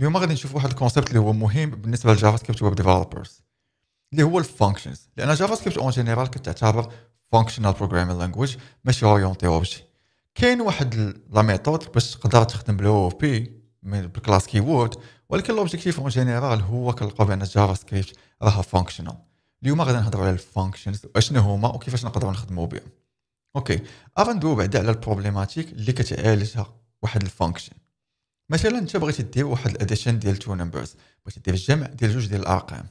اليوم غادي نشوف واحد الكونسيبت اللي هو مهم بالنسبه للجافا سكريبت ويب ديفلوبرز اللي هو الفانكشنز لان جافا سكريبت اون جينيرال كتعتبر فانكشنال بروجرامين لانجويج ماشي اورينتي اوبجي كاين واحد لا ميثود باش تقدر تخدم بالاو او بي بالكلاس وورد ولكن لوبجيكتيف اون جينيرال هو كنلقاو بان جافا سكريبت راها فانكشنال اليوم غادي نهضروا على الفانكشنز واشنو هما وكيفاش نقدروا نخدموا بهم اوكي افا ندوي بعدا على البروبليماتيك اللي كتعالجها واحد الفانكشن مثلا انت بغيتي دير واحد الاديشن ديال تو نمبرز بغيتي دير الجمع ديال جوج ديال الارقام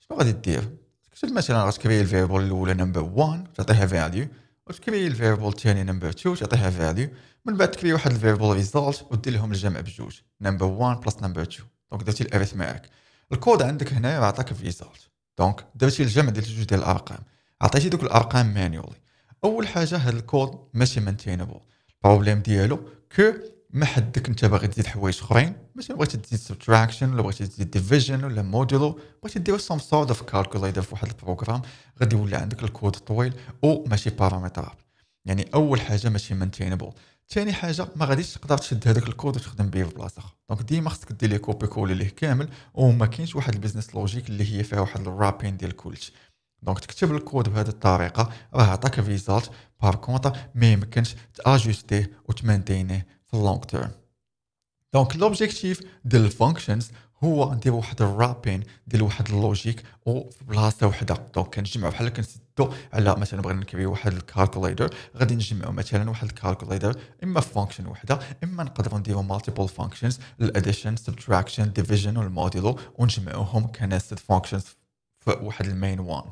شنو غادي دير كتب مثلا غتكري الفيربول الاولى نمبر 1 تعطيها فاليو وتكري الفيربول الثاني نمبر 2 تعطيها فاليو من بعد تكري واحد الفيربول ريزولت ودير لهم الجمع بجوج نمبر 1 بلس نمبر 2 دونك درتي الاريث معاك الكود عندك هنا عطاك الريزولت دونك درتي الجمع ديال جوج ديال الارقام عطيتي دوك الارقام مانيولي اول حاجه هذا الكود ماشي مانتينبل البروبليم ديالو كو ما حدك انت باغي تزيد حوايج اخرين مثلا بغيتي تزيد سبتراكشن ولا بغيتي تزيد ديفيجن ولا مودولو بغيتي دير سوم سورد اوف كالكوليتر في واحد البروغرام غادي يولي عندك الكود طويل او ماشي بارامترابل يعني اول حاجه ماشي مانتينبل ثاني حاجه ما غاديش تقدر تشد هذاك الكود وتخدم به في بلاصه اخرى دونك ديما خصك دير لي كوبي كولي ليه كامل وما كاينش واحد البيزنس لوجيك اللي هي فيها واحد الرابين ديال كلشي دونك تكتب الكود بهذه الطريقه راه عطاك ريزالت بار كونتر ما يمكنش تاجوستيه وتمانتينيه في اللونج تيرم دونك لوبجيكتيف ديال الفانكشنز هو ندير واحد الرابين ديال واحد اللوجيك وفي بلاصه وحده دونك كنجمعو بحال كنسدو على مثلا بغينا نكريو واحد الكالكوليتر غادي نجمعو مثلا واحد الكالكوليتر اما فانكشن وحده اما نقدروا نديرو مالتيبل فانكشنز الاديشن سبتراكشن ديفيجن والموديلو ونجمعوهم كنست فانكشنز في واحد المين وان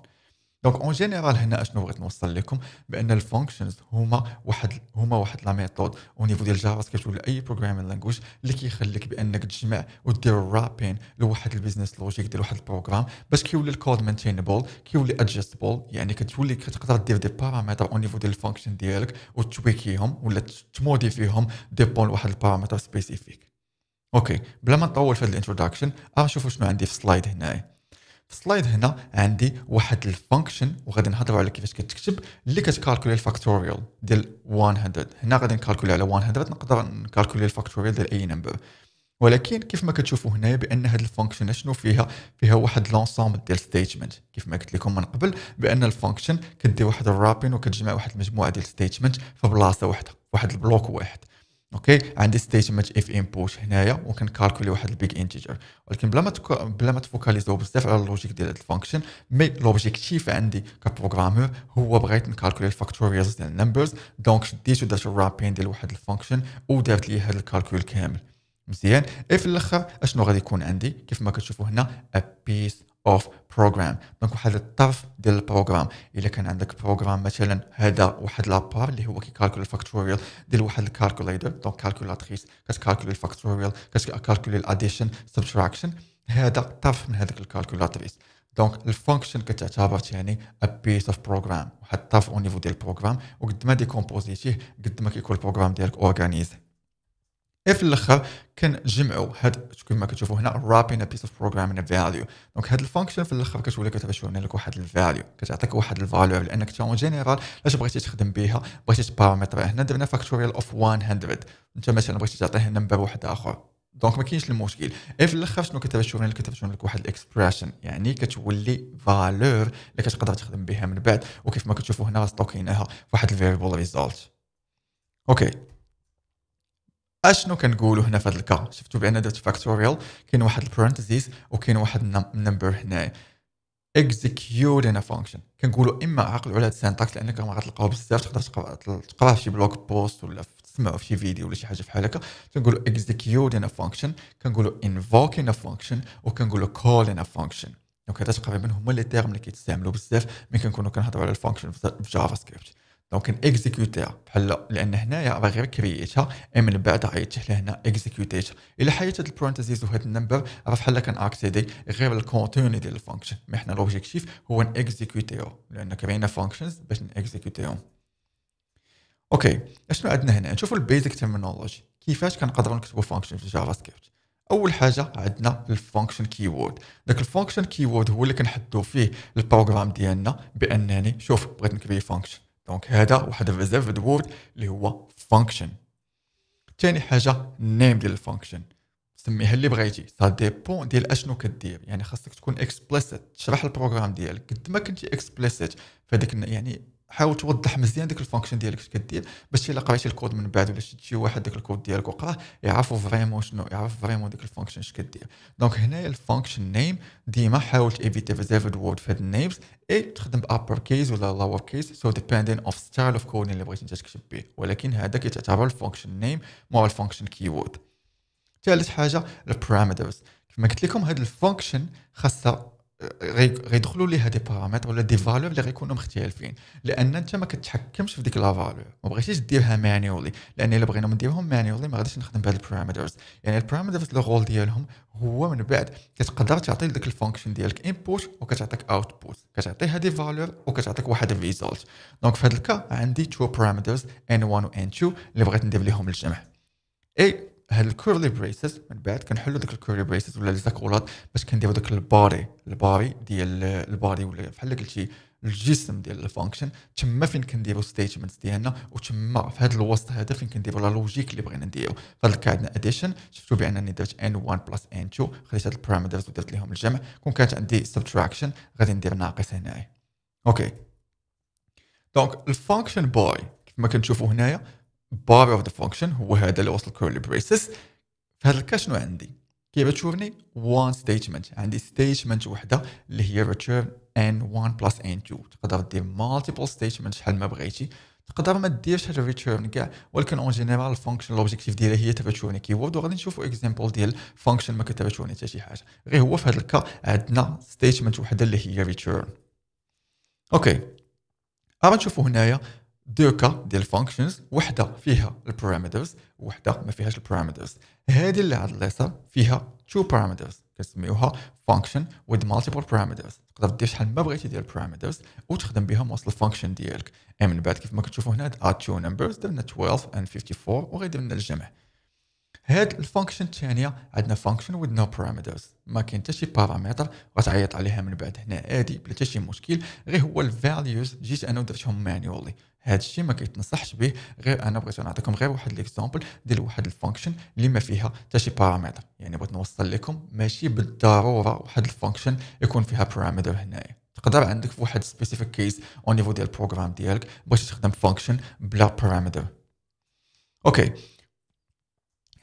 دونك اون جينيرال هنا اشنو بغيت نوصل لكم بان الفانكشنز هما واحد هما واحد لا ميثود او نيفو ديال جافا سكريبت ولا اي بروغرامين لانجويج اللي كيخليك بانك تجمع ودير رابين لواحد البيزنس لوجيك ديال واحد البروغرام باش كيولي الكود مينتينبل كيولي ادجستبل يعني كتولي كتقدر دير دي بارامتر او نيفو ديال الفانكشن ديالك وتويكيهم ولا تموديفيهم ديبون لواحد البارامتر سبيسيفيك اوكي بلا ما نطول في هذا الانتروداكشن غنشوفو شوفوا شنو عندي في السلايد هنايا في السلايد هنا عندي واحد الفانكشن وغادي نهضروا على كيفاش كتكتب اللي كتكالكولي الفاكتوريال ديال 100 هنا غادي نكالكولي على 100 نقدر نكالكولي الفاكتوريال ديال اي نمبر ولكن كيف ما كتشوفوا هنايا بان هاد الفانكشن شنو فيها فيها واحد لونسامبل ديال ستيتمنت كيف ما قلت لكم من قبل بان الفانكشن كدير واحد الرابين وكتجمع واحد المجموعه ديال ستيتمنت في بلاصه واحده واحد البلوك واحد اوكي عندي ستيشن ماتش اف بوش هنايا وكنكالكولي واحد البيج انتجر ولكن بلا ما تكو... بلا ما تفوكاليزو بزاف على اللوجيك ديال هاد الفانكشن مي لوبجيكتيف عندي كبروغرامور هو بغيت نكالكولي الفاكتوريالز ديال النمبرز دونك شديت ودرت الرابين ديال واحد الفانكشن ودارت لي هاد الكالكول كامل مزيان اي في الاخر اشنو غادي يكون عندي كيف ما كتشوفوا هنا ا بيس اوف بروجرام دونك واحد الطرف ديال البروجرام الا كان عندك بروجرام مثلا هذا واحد لابار اللي هو كيكالكول الفاكتوريال ديال واحد الكالكوليتر دونك كالكولاتريس كتكالكولي الفاكتوريال كتكالكولي الاديشن سبتراكشن هذا طرف من هذاك الكالكولاتريس دونك الفانكشن كتعتبر ثاني ا بيس اوف بروجرام واحد الطرف او نيفو ديال البروجرام وقد ما ديكومبوزيتيه قد ما كيكون البروجرام ديالك اورغانيزي في الاخر كنجمعوا هاد كما كتشوفوا هنا رابين بيس اوف ان فاليو دونك هاد الفانكشن في الاخر كتولي كتبشر لك واحد الفاليو كتعطيك واحد الفاليو لانك انت اون جينيرال اش بغيتي تخدم بها بغيتي تبارامتر هنا درنا فاكتوريال اوف 100 انت مثلا بغيتي تعطيه نمبر واحد اخر دونك ما كاينش المشكل اي في الاخر شنو كتبشر لك كتبشر لك واحد الاكسبريشن يعني كتولي فالور اللي كتقدر تخدم بها من بعد وكيف ما كتشوفوا هنا ستوكيناها واحد الفيريبل ريزولت اوكي اشنو كنقولوا هنا في هذا الكا شفتوا بان درت فاكتوريال كاين واحد البرانتيزيس وكاين واحد النمبر هنايا اكزيكيوت ان فانكشن كنقولوا اما عقلوا على هذا السينتاكس لانك ما غتلقاوه بزاف تقدر تقراه في شي بلوك بوست ولا تسمعوا في شي فيديو ولا شي حاجه بحال هكا كنقولوا اكزيكيوت ان فانكشن كنقولوا انفوك ان فانكشن وكنقولوا كول ان فانكشن دونك هذا تقريبا هما لي تيرم اللي كيتستعملوا بزاف ملي كنكونوا كنهضروا على الفانكشن في جافا سكريبت دونك نيكزيكوتيها بحال لان هنايا راه غير كرييتها اي من بعد عيطت لهنا هنا الا حيت هاد البرونتيزيز وهاد النمبر راه بحال اكسيدي غير الكونتوني ديال الفانكشن مي حنا لوبجيكتيف هو نيكزيكوتيو لان كرينا فانكشنز باش نيكزيكوتيهم اوكي اشنو عندنا هنا نشوفوا البيزك تيرمينولوجي كيفاش كنقدروا نكتبوا فانكشن في جافا سكريبت اول حاجه عندنا الفانكشن كيورد داك الفانكشن كيورد هو اللي كنحدو فيه البروغرام ديالنا بانني شوف بغيت نكري فانكشن دونك هذا واحد بزاف وورد اللي هو فانكشن ثاني حاجه نيم ديال الفانكشن سميها اللي بغيتي سا ديبون ديال اشنو كدير يعني خاصك تكون اكسبليسيت تشرح البروغرام ديالك قد ما كنتي اكسبليسيت فهاديك يعني حاول توضح مزيان ديك الفونكشن ديالك اش كدير باش الا قريتي الكود من بعد ولا شفت شي واحد داك الكود ديالك وقراه يعرفوا فريمون شنو يعرف فريمون ديك الفونكشن اش كدير دونك هنايا الفونكشن نيم ديما حاول تيفيتي بزاف وورد في هاد النيمز اي تخدم بابر كيز ولا لور كيز سو ديبيندين اوف ستايل اوف كود اللي بغيتي انت تكتب به ولكن هذا كيتعتبر الفونكشن نيم مو الفونكشن كيورد ثالث حاجه البارامترز كما قلت لكم هاد الفونكشن خاصها غيدخلوا ليها دي بارامتر ولا دي فالور اللي غيكونوا مختلفين لان انت ما كتحكمش في ديك لا فالور ما بغيتيش ديرها مانيولي لان الا بغينا نديرهم مانيولي ما غاديش نخدم بهاد البارامترز يعني البارامترز لو رول ديالهم هو من بعد كتقدر تعطي لديك الفونكشن ديالك انبوت وكتعطيك اوتبوت كتعطيها دي فالور وكتعطيك واحد الريزولت دونك في هاد الكا عندي تو بارامترز ان 1 و ان 2 اللي بغيت ندير لهم الجمع اي هاد الكورلي بريسز من بعد كنحلوا داك الكورلي بريسز ولا الزاكولات باش كنديروا داك الباري الباري ديال الباري ولا بحال قلتي الجسم ديال الفانكشن تما فين كنديروا ستيتمنت ديالنا وتما في هذا الوسط هذا فين كنديروا لا لوجيك اللي بغينا نديرو فهاد عندنا اديشن شفتوا بانني درت ان 1 بلس ان 2 خديت هاد البارامترز ودرت لهم الجمع كون كانت عندي سبتراكشن غادي ندير ناقص هنايا اوكي دونك الفانكشن باي ما كنشوفوا هنايا بار اوف ذا فانكشن هو هذا اللي وصل كيرلي بريسز في هذا الكاش شنو عندي كيف تشوفني وان ستيتمنت عندي ستيتمنت وحده اللي هي ريتيرن ان 1 بلس ان 2 تقدر دير مالتيبل ستيتمنت شحال ما بغيتي تقدر ما ديرش هذا الريتيرن كاع ولكن اون جينيرال الفانكشن لوبجيكتيف ديالها هي كي كيورد وغادي نشوفوا اكزامبل ديال فانكشن ما كتباتوني حتى شي حاجه غير هو في هذا الكا عندنا ستيتمنت وحده اللي هي ريتيرن اوكي غادي نشوفوا هنايا دو كا ديال الفانكشنز وحده فيها البارامترز وحده ما فيهاش البارامترز هذه اللي على الليسر فيها تو بارامترز كنسميوها فانكشن وذ مالتيبل بارامترز تقدر دير شحال ما بغيتي ديال البارامترز وتخدم بهم وصل الفانكشن ديالك اي من بعد كيف ما كتشوفوا هنا اد تو نمبرز درنا 12 اند 54 وغيدير لنا الجمع هاد الفانكشن الثانيه عندنا فانكشن وذ نو بارامترز ما كاين حتى شي بارامتر غتعيط عليها من بعد هنا عادي بلا حتى شي مشكل غير هو الفاليوز جيت انا درتهم مانيولي هاد الشيء ما كيتنصحش به غير انا بغيت نعطيكم غير واحد ليكزامبل ديال واحد الفانكشن اللي ما فيها حتى شي بارامتر يعني بغيت نوصل لكم ماشي بالضروره واحد الفانكشن يكون فيها بارامتر هنايا تقدر عندك في واحد سبيسيفيك كيس او نيفو ديال البروغرام ديالك بغيتي تخدم فانكشن بلا بارامتر اوكي okay.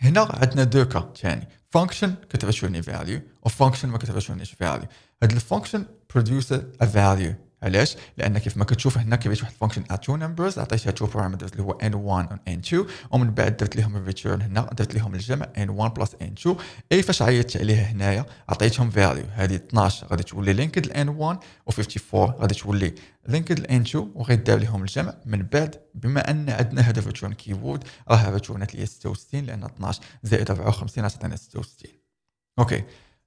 هنا عندنا دو كا ثاني فانكشن كتبت شو فاليو وفانكشن ما كتبت شو فاليو هاد الفانكشن بروديوس ا فاليو علاش لان كيف ما كتشوف هنا كيفاش واحد الفونكشن اتو نمبرز عطيتها تو بارامترز اللي هو n1 و n2 ومن بعد درت لهم الريتيرن هنا درت لهم الجمع n1 بلس n2 اي فاش عيطت عليها هنايا عطيتهم فاليو هذه 12 غادي تولي لينكد n1 و 54 غادي تولي لينكد n2 وغيدار لهم الجمع من بعد بما ان عندنا هذا الريتيرن كيبورد راه فيرتشوال هي 66 لان 12 زائد 54 عطاتنا 66 اوكي okay.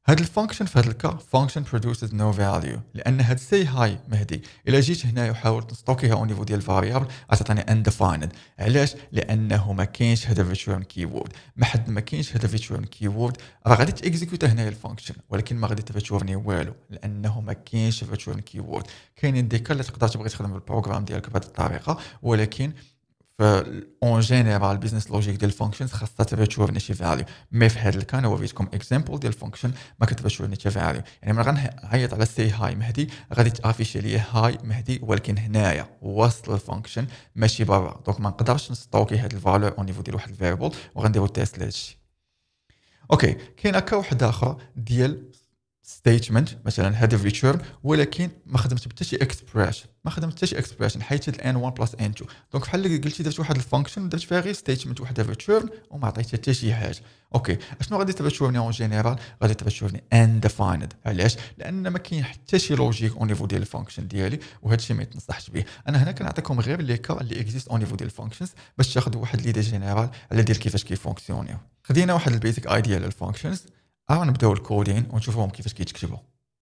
هاد الفانكشن في هاد الكا فانكشن برودوسز نو فاليو لان هاد سي هاي مهدي الا جيت هنا وحاولت نستوكيها او نيفو ديال الفاريابل غتعطيني انديفايند علاش لانه ما كاينش هذا فيرتشوال كيورد ما حد ما كاينش هذا فيرتشوال كيورد راه غادي تيكزيكوت هنايا الفانكشن ولكن ما غادي تفيرتشوالني والو لانه ما كاينش فيرتشوال كيورد كاينين ديكا اللي تقدر تبغي تخدم بالبروغرام ديالك بهذه الطريقه ولكن فاون جينيرال بيزنس لوجيك ديال الفانكشنز خاصها تباتشور نيتي فاليو مي في هذا الكان هو فيتكم اكزامبل ديال الفانكشن ما كتباتشور نيتي فاليو يعني ملي غنعيط على سي هاي مهدي غادي تافيشي ليا هاي مهدي ولكن هنايا وصل الفانكشن ماشي برا دونك ما نقدرش نستوكي هاد الفالور اون نيفو ديال واحد الفيربول وغنديرو تيست لهادشي اوكي كاين هكا وحده اخرى ديال ستيتمنت مثلا هذا ريتشر ولكن ما خدمت حتى شي اكسبريشن ما خدمت حتى شي اكسبريشن حيت الان 1 بلس ان 2 دونك بحال اللي قلتي درت واحد الفانكشن درت فيها غير ستيتمنت واحد الريتشيرن وما عطيتها حتى شي حاجه اوكي اشنو غادي تبقى اون جينيرال غادي تبقى ان انديفايند علاش لان ما كاين حتى شي لوجيك اون نيفو ديال الفانكشن ديالي وهذا الشيء ما يتنصحش به انا هنا كنعطيكم غير لي كا اللي اكزيست اون نيفو ديال الفانكشنز باش تاخذوا واحد ليدي جينيرال على ديال كيفاش كيفونكسيونيو خدينا واحد البيزك ايديا للفانكشنز انا نبداو الكودين ونشوفوهم كيفاش كيتكتبوا